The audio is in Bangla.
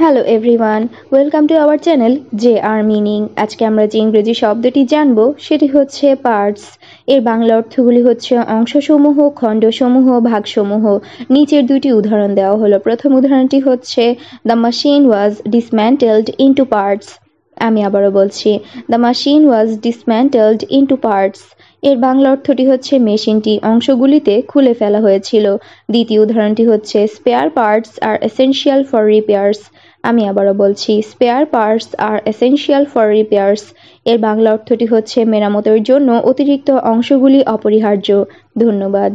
hello everyone welcome to our channel J R meaning আজকে আমরা যে ইংরেজি শব্দটি জানব সেটি হচ্ছে পার্টস এর বাংলা অর্থগুলি হচ্ছে অংশসমূহ খণ্ডসমূহ ভাগসমূহ নিচের দুটি উদাহরণ দেওয়া হলো প্রথম উদাহরণটি হচ্ছে the machine was dismantled into parts আমি আবারও বলছি the machine was dismantled into parts এর বাংলা অর্থটি হচ্ছে মেশিনটি অংশগুলিতে খুলে ফেলা হয়েছিল দ্বিতীয় উদাহরণটি হচ্ছে spare parts are essential for repairs আমি আবারও বলছি spare parts are essential for repairs এর বাংলা অর্থটি হচ্ছে মেরামতের জন্য অতিরিক্ত অংশগুলি অপরিহার্য ধন্যবাদ